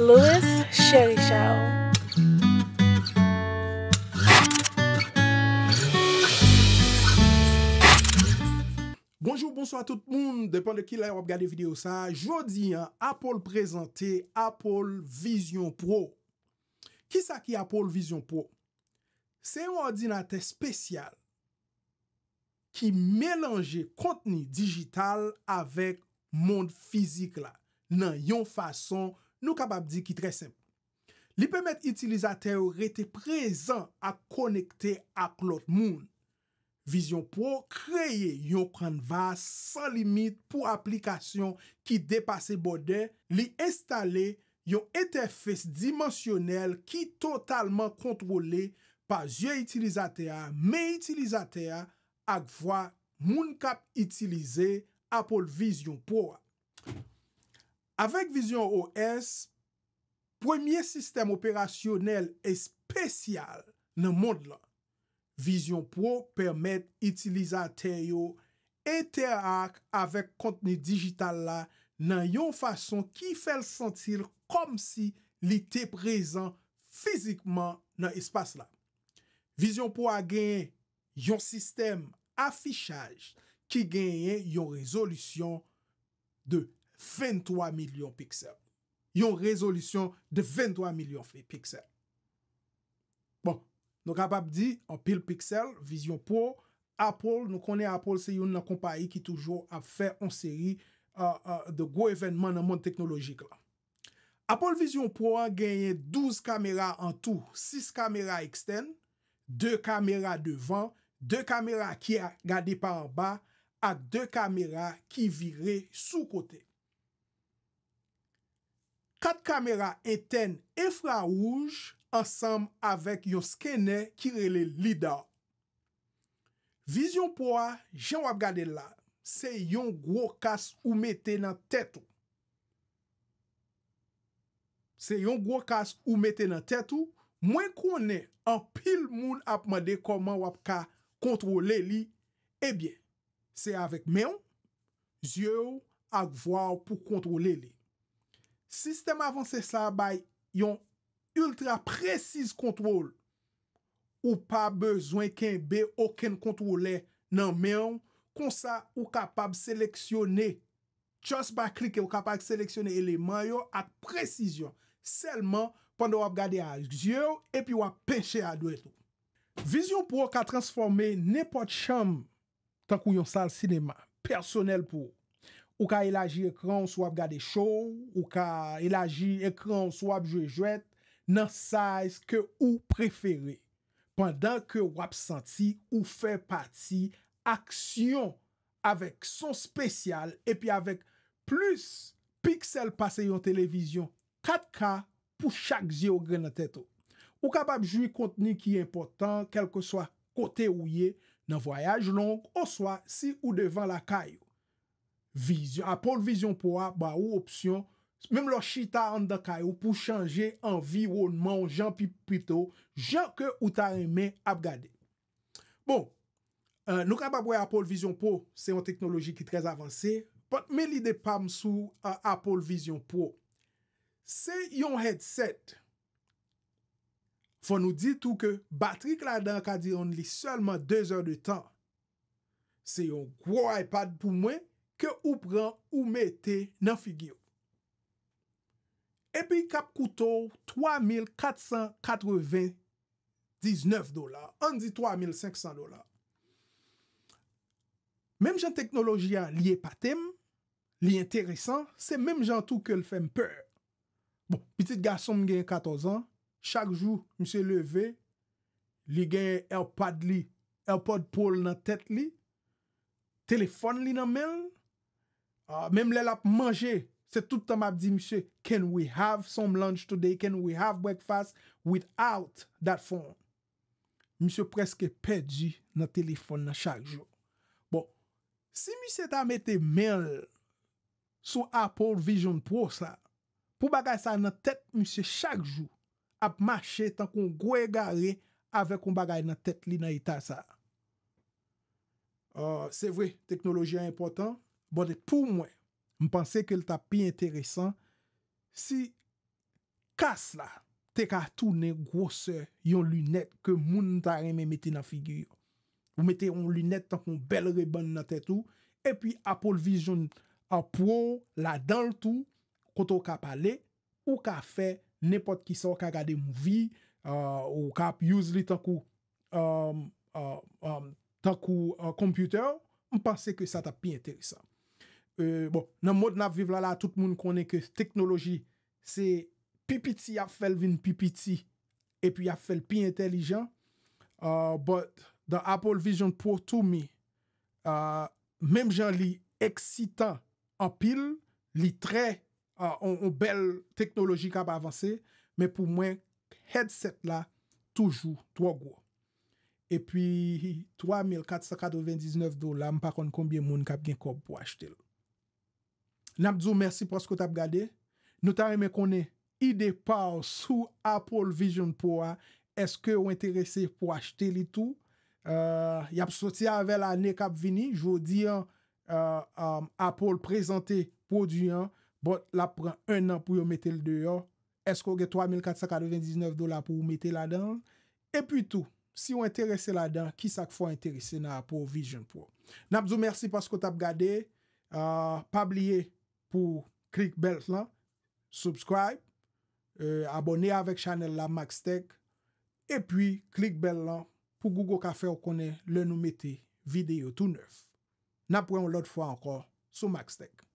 Louis Chejo Bonjour, bonsoir tout moun. Depende ki la yo ap gade video sa. Jodi, Apple prezante Apple Vision Pro. Ki sa ki Apple Vision Pro? Se yon ordinate spesyal ki melange konteni digital avek moun fizik la. Nan yon fason Nou kap ap di ki tre semp, li pemet itilizate ou rete prezan ak konekte ak lot moun. Vision Pro kreye yon kranvas san limite pou aplikasyon ki depase bode, li estale yon eterfes dimensyonel ki totalman kontrole pa zye itilizate a, me itilizate a ak vwa moun kap itilize Apple Vision Pro a. Avek vizyon OS, premye sistem operasyonel espesyal nan moun la. Vizyon pro permèt itiliza anteryo interak avek kontene digital la nan yon fason ki fel sentil kom si li te prezan fizikman nan espas la. Vizyon pro a genyen yon sistem afishaj ki genyen yon rezolusyon de. 23 milyon piksel. Yon rezolusyon de 23 milyon piksel. Bon, nou kap ap di, an pil piksel, Vision Pro, Apple, nou konen Apple se yon nan kompanyi ki toujou ap fe an seri de go evenman nan moun teknologik la. Apple Vision Pro an genye 12 kamera an tou, 6 kamera eksten, 2 kamera devan, 2 kamera ki a gade pa an ba, a 2 kamera ki vire sou kotey. Kat kamera enten efra rouj ansam avèk yon skene kirele li da. Vizyon pou a, jen wap gade la, se yon gro kas ou mette nan tetou. Se yon gro kas ou mette nan tetou, mwen konen an pil moun apman de koman wap ka kontrole li, ebyen, se avèk men, zye ou ak vwa ou pou kontrole li. Sistema avanse sa bay yon ultra-precise kontrol ou pa bezwen ken be oken kontrole nan meyon konsa ou kapab seleksyone, chos ba klik e ou kapab seleksyone eleman yo at prezisyon selman pande wap gade a azyo epi wap penche a dweto. Vizyon pou wak a transforme nepot chanm tankou yon sal sinema personel pou wak. Ou ka elaji ekran sou ap gade chou, ou ka elaji ekran sou ap jwejwet nan saiz ke ou preferi. Pendan ke wap santi ou fe pati, aksyon avek son spesyal epi avek plus piksel pase yon televizyon. Kat ka pou chak zye ou grenateto. Ou ka bab jwi konteni ki important kelke swa kote ou ye nan voyaj long ou swa si ou devan la kayo. Apple Vision Pro a, ba ou opsyon, mèm lò chita an da kayo pou chanje an viwounman, jan pi pito, jan ke ou ta eme ap gade. Bon, nou ka babwe Apple Vision Pro, se yon teknoloji ki trez avanse, pot me euh, li de pam sou a Apple Vision Pro. Se yon headset, fon nou di tou ke, batrik la dan ka di yon li selman 2 or de tan, se yon kwo iPad pou mwen, ke ou pran ou mette nan figyo. Epi kap koutou, 3489 dolar, an di 3500 dolar. Mem jan teknoloji a li epatem, li enteresan, se mem jan tou ke l fèm pèr. Bon, pitit gason m gen 14 an, chak jou m se leve, li gen elpad li, elpad poul nan tèt li, telefon li nan menl, Ah, Mèm lèl ap manje, se tout tam ap di msè, can we have some lunch today, can we have breakfast without that phone. Msè preske pedi nan telefon nan chak jou. Bon, si msè ta mette mail sou Apple Vision Pro sa, pou bagay sa nan tet msè chak jou, ap manje tan kon gwe gare avè kon bagay nan tet li nan ita sa. Ah, se vwe, teknoloji an important. Bode pou mwen, mpansè ke lta pi interesan si kas la te ka tou ne gwo se yon lunet ke moun nta reme meti nan figy yo. Ou meti yon lunet tankou bel reban nan te tou. E pi Apple Vision a pou la dan l tou koto kap ale ou kap fe nepot ki sa wak agade mou vi ou kap use li tankou kompyoteur. Mpansè ke sa ta pi interesan. Euh, bon, nan mod nan vive la la, tout moun konen ke teknoloji, se pipiti a fel vin pipiti, epi a fel pi intelijan, euh, but, dan Apple Vision Pro 2 mi, euh, menm jan li eksitan an pil, li tre, an bel teknoloji kap avanse, men pou mwen headset la, toujou, twa gwo. Epi, 3499 do, la mpa kon konbyen moun kap gen kop pou achete lò. N ap zo mersi pwa skot ap gade. Nou ta reme konen ide pa sou Apple Vision po a. Eske ou interese pou achete li tou. Euh, yap soti avel ane kap vini. Jou di an euh, um, Apple prezante pou di an. Bot la pran 1 nan pou yo mette l deyo. Eske ou ge 3499 do la pou yo mette la dan. E pi tou, si ou interese la dan ki sak fwa interese na Apple Vision po. N ap zo mersi pwa skot ap gade. Euh, pa bliye pou klik bel lan, subscribe, euh, abone avèk chanel la Max Tech, epwi klik bel lan, pou Google ka fè w konè lè nou metè videyo tou nèf. Na pou yon lot fwa ankon sou Max Tech.